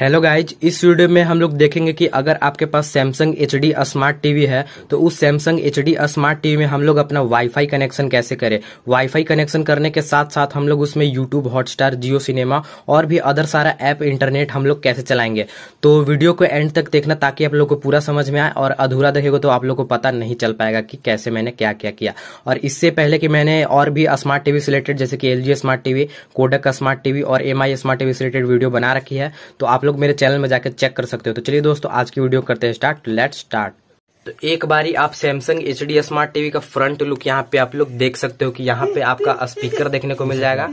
hello guys इस video में हम लोग देखेंगे कि अगर आपके पास Samsung H D smart TV है तो उस Samsung H D smart TV में हम लोग अपना वाईफाई कनेक्शन कैसे करें वाईफाई कनेक्शन करने के साथ साथ हम लोग उसमें यूट्यूब हॉटस्टार जियो सिनेमा और भी अदर सारा ऐप इंटरनेट हम लोग कैसे चलाएंगे तो वीडियो को एंड तक देखना ताकि आप लोग को पूरा समझ में आए और अधूरा देखेगा तो आप लोग को पता नहीं चल पाएगा कि कैसे मैंने क्या क्या किया और इससे पहले कि मैंने और भी स्मार्ट टीवी से रिलेटेड जैसे कि L smart TV Kodak smart TV और एम स्मार्ट टीवी से रिलेटेड वीडियो बना रखी है तो आप लोग मेरे चैनल में जाकर चेक कर सकते हो तो चलिए दोस्तों आज की वीडियो करते हैं स्टार्ट लेट स्टार्ट तो एक बारी आप Samsung H D smart TV का फ्रंट लुक यहाँ पे आप लोग देख सकते हो कि यहाँ पे आपका स्पीकर देखने को मिल जाएगा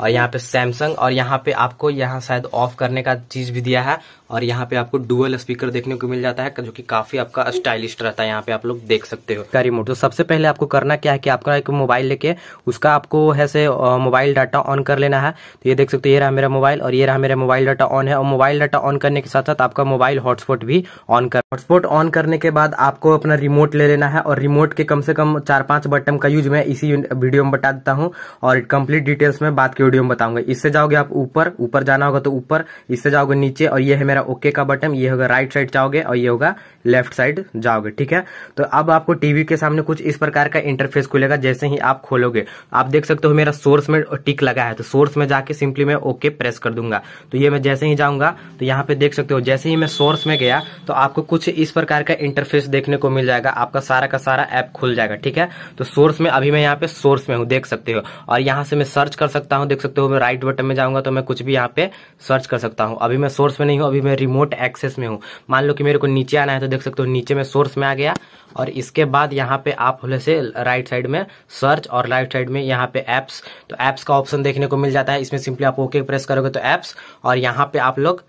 और यहाँ पे सैमसंग और यहाँ पे आपको यहाँ शायद ऑफ करने का चीज भी दिया है और यहाँ पे आपको डुअल स्पीकर देखने को मिल जाता है जो कि काफी आपका स्टाइलिश रहता है यहाँ पे आप लोग देख सकते हो का रिमोट तो सबसे पहले आपको करना क्या है कि आपका एक मोबाइल लेके उसका आपको है से मोबाइल डाटा ऑन कर लेना है तो ये देख सकते हो ये रहा मेरा मोबाइल और ये रहा मेरा मोबाइल डाटा ऑन है और मोबाइल डाटा ऑन करने के साथ साथ आपका मोबाइल हॉटस्पॉट भी ऑन कर हॉटस्पॉट ऑन करने के बाद आप आपको अपना रिमोट ले लेना है और रिमोट के कम से कम चार पांच बटन का यूज मैं इसी वीडियो में बता देता हूँ और कंप्लीट डिटेल्स में बात के वीडियो में बताऊंगा इससे जाओगे आप ऊपर ऊपर जाना होगा तो ऊपर इससे जाओगे नीचे और ये है मेरा ओके का बटन ये होगा राइट साइड जाओगे और ये होगा लेफ्ट साइड जाओगे ठीक है तो अब आपको टीवी के सामने कुछ इस प्रकार का इंटरफेस खुलेगा जैसे ही आप खोलोगे आप देख सकते हो मेरा सोर्स में टिक लगा है तो सोर्स में जाके सिंपली मैं ओके प्रेस कर दूंगा तो ये मैं जैसे ही जाऊंगा तो यहाँ पे देख सकते हो जैसे ही मैं सोर्स में गया तो आपको कुछ इस प्रकार का इंटरफेस देख देखने को मिल जाएगा आपका सारा का सारा ऐप खुल जाएगा ठीक है तो सोर्स में अभी मैं यहाँ पे सोर्स में हूँ देख सकते हो और यहाँ से मैं सर्च कर सकता हूँ देख सकते हो मैं राइट बटन में जाऊंगा तो मैं कुछ भी यहाँ पे सर्च कर सकता हूँ अभी मैं सोर्स में नहीं हूँ अभी मैं रिमोट एक्सेस में हूँ मान लो कि मेरे को नीचे आना है तो देख सकते हो नीचे में सोर्स में आ गया और इसके बाद यहाँ पे आप होने से राइट साइड में सर्च और राइट साइड में यहाँ पे ऐप्स तो ऐप्स का ऑप्शन देखने को मिल जाता है इसमें सिंपली आप ओके प्रेस करोगे तो ऐप्स और यहाँ पे आप लोग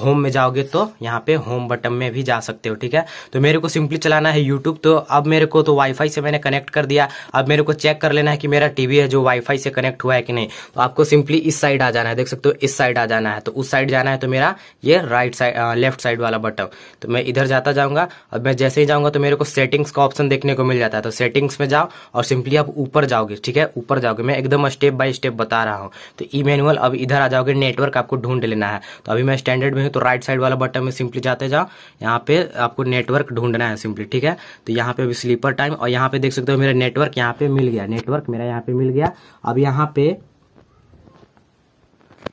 होम में जाओगे तो यहाँ पे होम बटन में भी जा सकते हो ठीक है तो मेरे को सिंपली चलाना है यूट्यूब तो अब मेरे को तो वाईफाई से मैंने कनेक्ट कर दिया अब मेरे को चेक कर लेना है कि मेरा टीवी है जो वाईफाई से कनेक्ट हुआ है कि नहीं तो आपको सिंपली इस साइड आ जाना है देख सकते हो इस साइड आ जाना है तो उस साइड जाना है तो मेरा ये राइट साइड लेफ्ट साइड वाला बटन तो मैं इधर जाता जाऊंगा अब मैं जैसे ही जाऊंगा तो मेरे को सेटिंग्स का ऑप्शन देखने को मिल जाता है तो सेटिंग्स में जाओ और सिंपली आप ऊपर जाओगे ठीक है ऊपर जाओगे मैं एकदम स्टेप बाय स्टेप बता रहा हूँ तो ई मैनुअल अब इधर आ जाओगे नेटवर्क आपको ढूंढ लेना है तो अभी मैं स्टैंडर्ड तो में हो तो राइट साइड वाला बटन में सिंपली जाते जाओ यहाँ पे आपको नेटवर्क ढूंढना है सिंपली ठीक है तो यहाँ पे अभी स्लीपर टाइम और यहाँ पे देख सकते हो मेरा नेटवर्क यहाँ पे मिल गया नेटवर्क मेरा यहाँ पे मिल गया अब यहाँ पे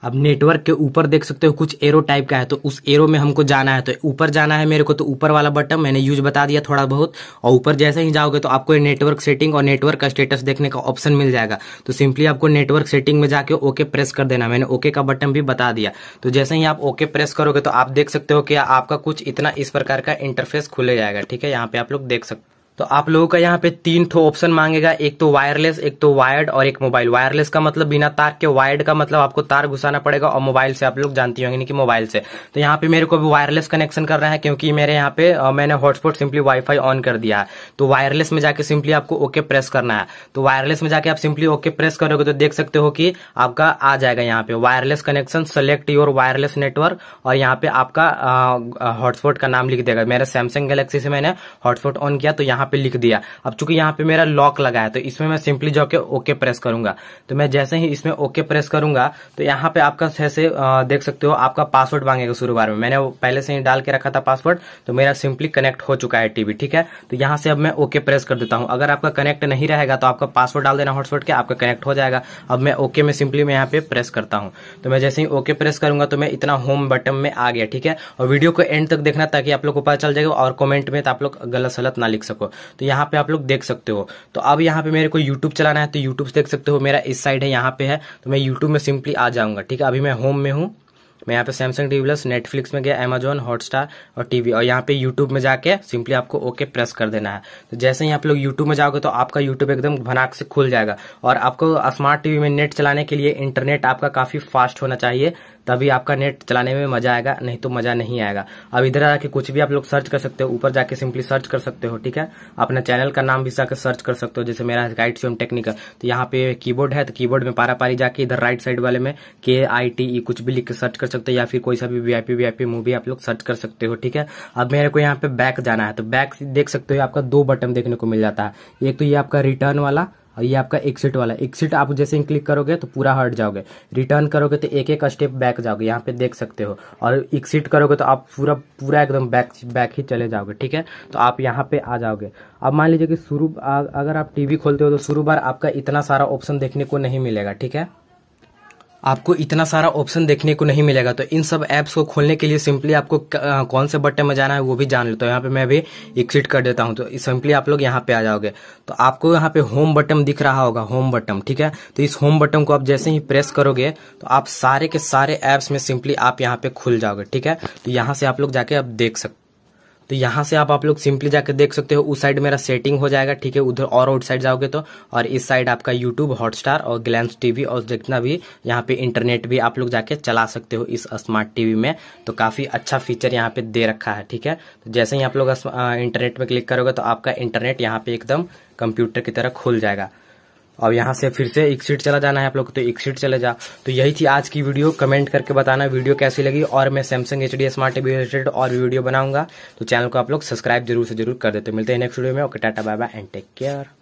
अब नेटवर्क के ऊपर देख सकते हो कुछ एरो टाइप का है तो उस एरो में हमको जाना है तो ऊपर जाना है मेरे को तो ऊपर वाला बटन मैंने यूज बता दिया थोड़ा बहुत और ऊपर जैसे ही जाओगे तो आपको नेटवर्क सेटिंग और नेटवर्क का स्टेटस देखने का ऑप्शन मिल जाएगा तो सिंपली आपको नेटवर्क सेटिंग में जाके ओके प्रेस कर देना मैंने ओके का बटन भी बता दिया तो जैसे ही आप ओके प्रेस करोगे तो आप देख सकते हो कि आपका कुछ इतना इस प्रकार का इंटरफेस खुले जाएगा ठीक है यहाँ पे आप लोग देख सकते तो आप लोगों का यहाँ पे तीन ठो ऑप्शन मांगेगा एक तो वायरलेस एक तो वायर्ड और एक मोबाइल वायरलेस का मतलब बिना तार के वायर्ड का मतलब आपको तार घुसाना पड़ेगा और मोबाइल से आप लोग जानती होंगे कि मोबाइल से तो यहाँ पे मेरे को भी वायरलेस कनेक्शन करना है क्योंकि मेरे यहाँ पे मैंने हॉटस्पॉट सिंपली वाईफाई ऑन कर दिया है तो वायरलेस में जाके सिंपली आपको ओके प्रेस करना है तो वायरलेस में जाके आप सिंपली ओके प्रेस करोगे तो देख सकते हो कि आपका आ जाएगा यहाँ पे wireless connection select your wireless network और यहाँ पे आपका हॉटस्पॉट का नाम लिख देगा मेरा सैमसंग गैलेक्सी से मैंने हॉटस्पॉट ऑन किया तो यहाँ पे लिख दिया अब चूंकि यहाँ पे मेरा लॉक लगा है तो इसमें मैं सिंपली जाके ओके प्रेस करूंगा तो मैं जैसे ही इसमें ओके प्रेस करूंगा तो यहाँ पे आपका जैसे देख सकते हो आपका पासवर्ड मांगेगा शुरुआर में मैंने पहले से ही डाल के रखा था पासवर्ड तो मेरा सिंपली कनेक्ट हो चुका है टीवी ठीक है तो यहाँ से अब मैं ओके प्रेस कर देता हूँ अगर आपका कनेक्ट नहीं रहेगा तो आपका पासवर्ड डाल देना हॉटस्पॉट के आपका कनेक्ट हो जाएगा अब मैं ओके में सिंपली मैं यहाँ पे प्रेस करता हूँ तो मैं जैसे ही ओके प्रेस करूंगा तो मैं इतना होम बटन में आ गया ठीक है और वीडियो को एंड तक देखना ताकि आप लोग को पता चल जाएगा और कमेंट में तो आप लोग गलत सलत ना लिख सको तो यहाँ पे आप लोग देख सकते हो तो अब यहाँ पे मेरे को यूट्यूब चलाना है तो यूट्यूब देख सकते हो मेरा इस साइड है यहाँ पे है तो मैं यूट्यूब में सिंपली आ जाऊँगा ठीक है अभी मैं होम में हूँ मैं यहाँ पे सैमसंग टी प्लस नेटफ्लिक्स में गया अमेजोन हॉटस्टार और टीवी और यहाँ पे यूट्यूब में जाके सिंपली आपको ओके प्रेस कर देना है तो जैसे ही आप लोग यूट्यूब में जाओगे तो आपका यूट्यूब एकदम भनाक से खुल जाएगा और आपको स्मार्ट टीवी में नेट चलाने के लिए इंटरनेट आपका काफ़ी फास्ट होना चाहिए तभी आपका नेट चलाने में मजा आएगा नहीं तो मजा नहीं आएगा अब इधर आके कुछ भी आप लोग सर्च कर सकते हो ऊपर जाके सिंपली सर्च कर सकते हो ठीक है अपना चैनल का नाम भी जाकर सर्च कर सकते हो जैसे मेरा गाइड सीम टेक्निकल तो यहाँ पे कीबोर्ड है तो कीबोर्ड में पारा पारी जाके इधर राइट साइड वाले में के आई टी ई कुछ भी लिख के सर्च कर सकते हो या फिर कोई सा भी वीआईपी वीआईपी मूवी आप लोग सर्च कर सकते हो ठीक है अब मेरे को यहाँ पे बैक जाना है तो बैक देख सकते हो आपका दो बटन देखने को मिल जाता है एक तो ये आपका रिटर्न वाला और ये आपका एक्सिट वाला एक्सिट आप जैसे ही क्लिक करोगे तो पूरा हट जाओगे रिटर्न करोगे तो एक एक स्टेप बैक जाओगे यहाँ पे देख सकते हो और एक्सिट करोगे तो आप पूरा पूरा एकदम बैक बैक ही चले जाओगे ठीक है तो आप यहाँ पे आ जाओगे अब मान लीजिए कि शुरू अगर आप टीवी खोलते हो तो शुरू बार आपका इतना सारा ऑप्शन देखने को नहीं मिलेगा ठीक है आपको इतना सारा ऑप्शन देखने को नहीं मिलेगा तो इन सब ऐप्स को खोलने के लिए सिंपली आपको कौन से बटन में जाना है वो भी जान लेता हूँ यहाँ पे मैं भी एक्सिट कर देता हूँ तो सिंपली आप लोग यहाँ पे आ जाओगे तो आपको यहाँ पे होम बटन दिख रहा होगा होम बटन ठीक है तो इस होम बटन को आप जैसे ही प्रेस करोगे तो आप सारे के सारे ऐप्स में सिंपली आप यहाँ पे खुल जाओगे ठीक है तो यहाँ से आप लोग जाके आप देख सकते तो यहाँ से आप आप लोग सिंपली जाकर देख सकते हो उस साइड मेरा सेटिंग हो जाएगा ठीक है उधर और आउट साइड जाओगे तो और इस साइड आपका यूट्यूब हॉटस्टार और ग्लैंस टीवी और जितना भी यहाँ पे इंटरनेट भी आप लोग जाके चला सकते हो इस स्मार्ट टीवी में तो काफ़ी अच्छा फीचर यहाँ पे दे रखा है ठीक है तो जैसे ही आप लोग इंटरनेट में क्लिक करोगे तो आपका इंटरनेट यहाँ पे एकदम कंप्यूटर की तरह खुल जाएगा और यहाँ से फिर से एक सीट चला जाना है आप लोग को तो सीट चले जा तो यही थी आज की वीडियो कमेंट करके बताना वीडियो कैसी लगी और मैं Samsung H D smart TV related और वीडियो बनाऊंगा तो चैनल को आप लोग सब्सक्राइब जरूर से जरूर कर देते तो मिलते हैं नेक्स्ट वीडियो में okay tata bye bye and take care